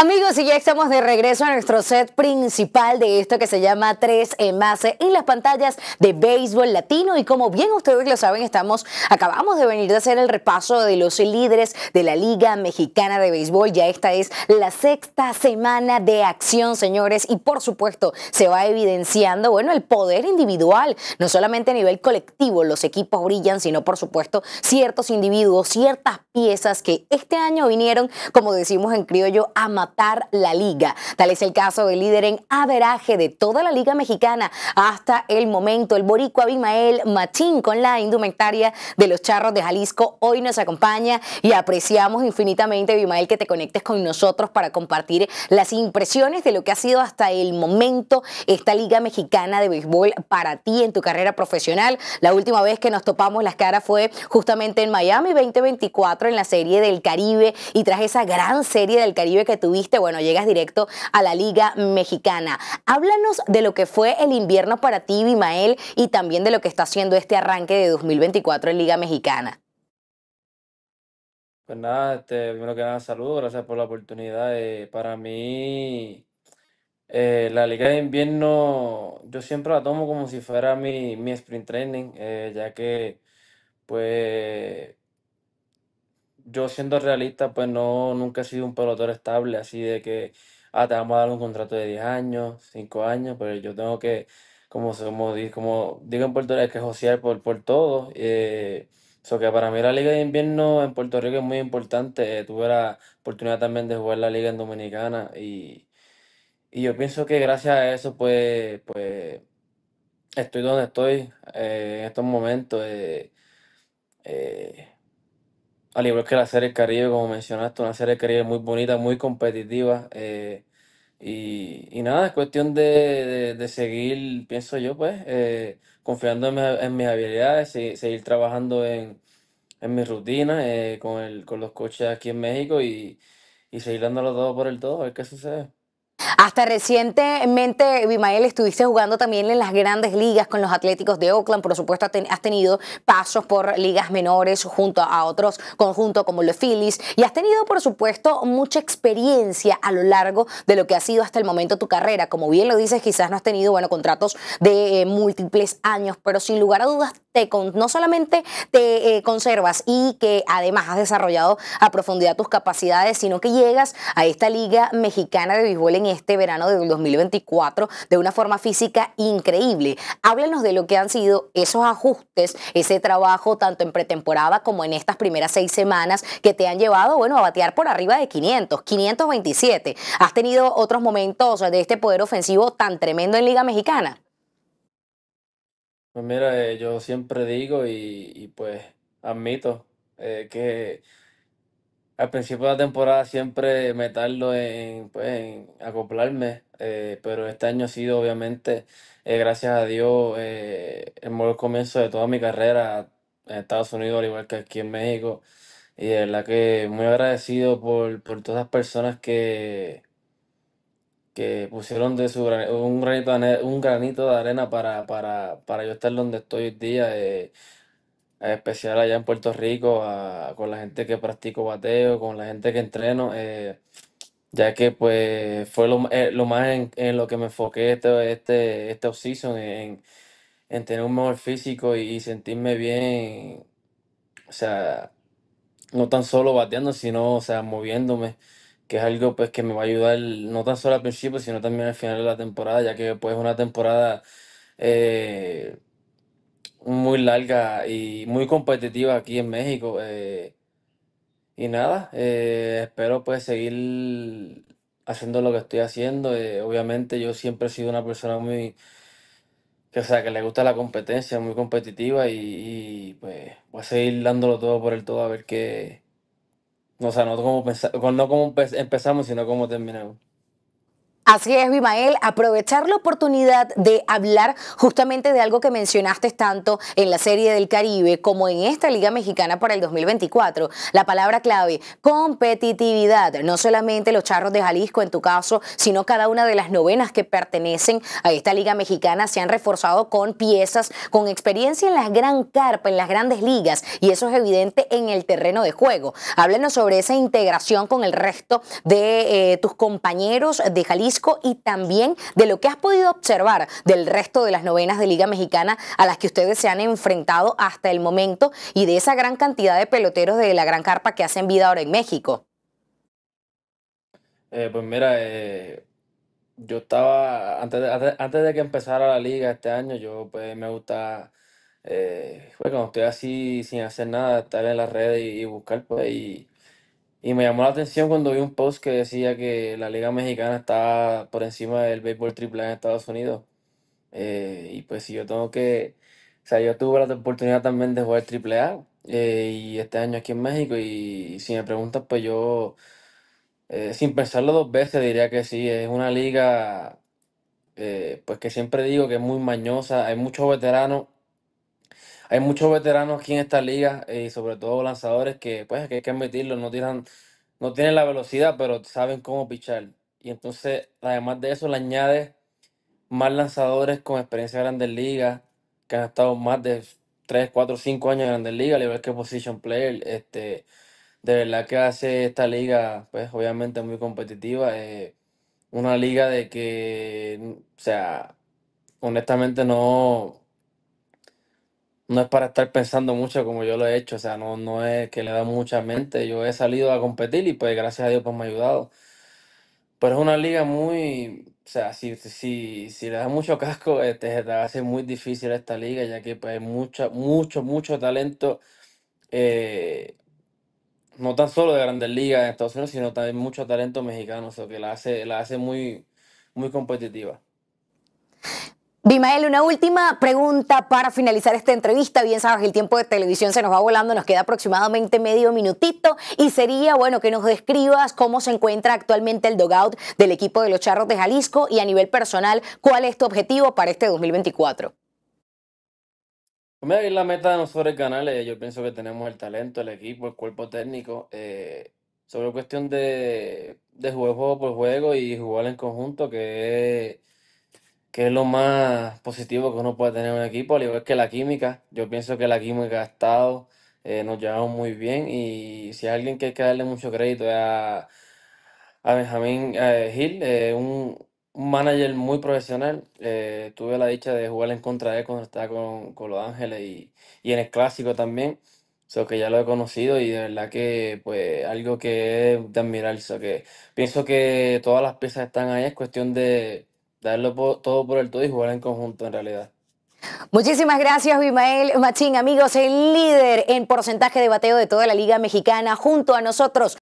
Amigos, y ya estamos de regreso a nuestro set principal de esto que se llama 3 en y en las pantallas de Béisbol Latino. Y como bien ustedes lo saben, estamos, acabamos de venir de hacer el repaso de los líderes de la Liga Mexicana de Béisbol. Ya esta es la sexta semana de acción, señores. Y por supuesto, se va evidenciando, bueno, el poder individual. No solamente a nivel colectivo los equipos brillan, sino por supuesto ciertos individuos, ciertas piezas que este año vinieron, como decimos en criollo, a matar la liga. Tal es el caso del líder en average de toda la liga mexicana hasta el momento, el boricua Abimael Machín con la indumentaria de los Charros de Jalisco. Hoy nos acompaña y apreciamos infinitamente, Abimael, que te conectes con nosotros para compartir las impresiones de lo que ha sido hasta el momento esta liga mexicana de béisbol para ti en tu carrera profesional. La última vez que nos topamos las caras fue justamente en Miami 2024 en la serie del Caribe y tras esa gran serie del Caribe que tuvimos bueno, llegas directo a la Liga Mexicana. Háblanos de lo que fue el invierno para ti, Bimael, y también de lo que está haciendo este arranque de 2024 en Liga Mexicana. Pues nada, este, primero que nada, saludos, gracias por la oportunidad. Eh, para mí, eh, la Liga de Invierno, yo siempre la tomo como si fuera mi, mi sprint training, eh, ya que, pues, yo siendo realista, pues no, nunca he sido un pelotero estable, así de que, ah, te vamos a dar un contrato de 10 años, 5 años, pero yo tengo que, como, como, digo en Puerto Rico, es que josear por, por todo. Eh, que para mí la Liga de Invierno en Puerto Rico es muy importante. Eh, tuve la oportunidad también de jugar la Liga en Dominicana y, yo pienso que gracias a eso, pues, pues estoy donde estoy eh, en estos momentos. Eh, al igual que la Serie del Caribe, como mencionaste, una Serie del Caribe muy bonita, muy competitiva. Eh, y, nada, es cuestión de, seguir, pienso yo, pues, eh, confiando en, mis habilidades, seguir trabajando en, en mi rutina eh, con los coches aquí en México y, y seguir dándolo todo por el todo, a ver qué sucede. Hasta recientemente, Bimael, estuviste jugando también en las grandes ligas con los Atléticos de Oakland. Por supuesto, has tenido pasos por ligas menores junto a otros conjuntos como los Phillies. Y has tenido, por supuesto, mucha experiencia a lo largo de lo que ha sido hasta el momento tu carrera. Como bien lo dices, quizás no has tenido, bueno, contratos de eh, múltiples años, pero sin lugar a dudas no solamente te eh, conservas y que además has desarrollado a profundidad tus capacidades, sino que llegas a esta Liga Mexicana de Béisbol en este verano del 2024 de una forma física increíble. Háblanos de lo que han sido esos ajustes, ese trabajo tanto en pretemporada como en estas primeras seis semanas que te han llevado, bueno, a batear por arriba de 500, 527. ¿Has tenido otros momentos de este poder ofensivo tan tremendo en Liga Mexicana? Pues mira, eh, yo siempre digo y, pues admito eh, que al principio de la temporada siempre me tardo en, pues, acoplarme, eh, pero este año ha sido obviamente, gracias a Dios, el mejor comienzo de toda mi carrera en Estados Unidos, al igual que aquí en México. Y de verdad que muy agradecido por todas las personas que, que pusieron de su un granito de, un granito de arena para, yo estar donde estoy hoy día, eh, especial allá en Puerto Rico, con la gente que practico bateo, con la gente que entreno, eh, ya que pues fue lo, eh, más en, lo que me enfoqué este, este, este en, tener un mejor físico y, y sentirme bien, o sea, no tan solo bateando, sino, o sea, moviéndome que es algo pues que me va a ayudar no tan solo al principio, sino también al final de la temporada, ya que pues es una temporada eh, muy larga y muy competitiva aquí en México. Eh, y nada, eh, espero pues seguir haciendo lo que estoy haciendo. obviamente yo siempre he sido una persona muy, que, sea, que le gusta la competencia, muy competitiva y, y, pues voy a seguir dándolo todo por el todo a ver qué, o sea, no como, no como empezamos, sino como terminamos. Así es, Bimael, aprovechar la oportunidad de hablar justamente de algo que mencionaste tanto en la Serie del Caribe como en esta Liga Mexicana para el 2024. La palabra clave, competitividad. No solamente los charros de Jalisco en tu caso, sino cada una de las novenas que pertenecen a esta Liga Mexicana se han reforzado con piezas, con experiencia en las gran carpa, en las grandes ligas, y eso es evidente en el terreno de juego. Háblanos sobre esa integración con el resto de eh, tus compañeros de Jalisco y también de lo que has podido observar del resto de las novenas de Liga Mexicana a las que ustedes se han enfrentado hasta el momento y de esa gran cantidad de peloteros de la gran carpa que hacen vida ahora en México? Eh, pues mira, eh, yo estaba, antes de, de, que empezara la liga este año, yo pues me gusta, eh, pues, cuando estoy así sin hacer nada, estar en las redes y, y buscar, pues, y y me llamó la atención cuando vi un post que decía que la Liga Mexicana está por encima del béisbol triple A en Estados Unidos. Eh, y pues si yo tengo que, o sea, yo tuve la oportunidad también de jugar triple A eh, y este año aquí en México y si me preguntas, pues yo, eh, sin pensarlo dos veces, diría que sí, es una liga, pues que siempre digo que es muy mañosa, hay muchos veteranos hay muchos veteranos aquí en esta liga eh, y sobre todo lanzadores que, pues, hay que admitirlo, no tiran, no tienen la velocidad, pero saben cómo pichar. Y entonces, además de eso, le añade más lanzadores con experiencia en grandes ligas, que han estado más de 3, 4, 5 años en grandes ligas, al igual que position player. Este, de verdad que hace esta liga, pues obviamente muy competitiva. Eh, una liga de que, o sea, honestamente no, no es para estar pensando mucho como yo lo he hecho, o sea, no, no es que le da mucha mente. Yo he salido a competir y pues gracias a Dios pues me ha ayudado. Pero es una liga muy, o sea, si, si, si le da mucho casco, este, te hace muy difícil esta liga, ya que pues hay mucho, mucho, mucho talento, eh, no tan solo de grandes ligas en Estados Unidos, sino también mucho talento mexicano, o sea, que la hace, la hace muy, muy competitiva. Bimael, una última pregunta para finalizar esta entrevista. Bien sabes, que el tiempo de televisión se nos va volando, nos queda aproximadamente medio minutito y sería bueno que nos describas cómo se encuentra actualmente el dogout del equipo de los Charros de Jalisco y a nivel personal, cuál es tu objetivo para este 2024. Mira, la meta de nosotros el eh, Yo pienso que tenemos el talento, el equipo, el cuerpo técnico. Eh, sobre cuestión de, de juego por juego y jugar en conjunto, que es que es lo más positivo que uno puede tener en un equipo, al igual que la química. Yo pienso que la química ha estado, eh, nos llevamos muy bien y si hay alguien que hay que darle mucho crédito es a, a Benjamín eh, Gil, eh, un, manager muy profesional. tuve la dicha de jugar en contra de él cuando estaba con, Los Ángeles y, en el clásico también. que ya lo he conocido y de verdad que pues algo que es de admirar. que pienso que todas las piezas están ahí, es cuestión de darlo todo por el todo y jugar en conjunto en realidad. Muchísimas gracias, Bimael Machín, amigos, el líder en porcentaje de bateo de toda la Liga Mexicana, junto a nosotros.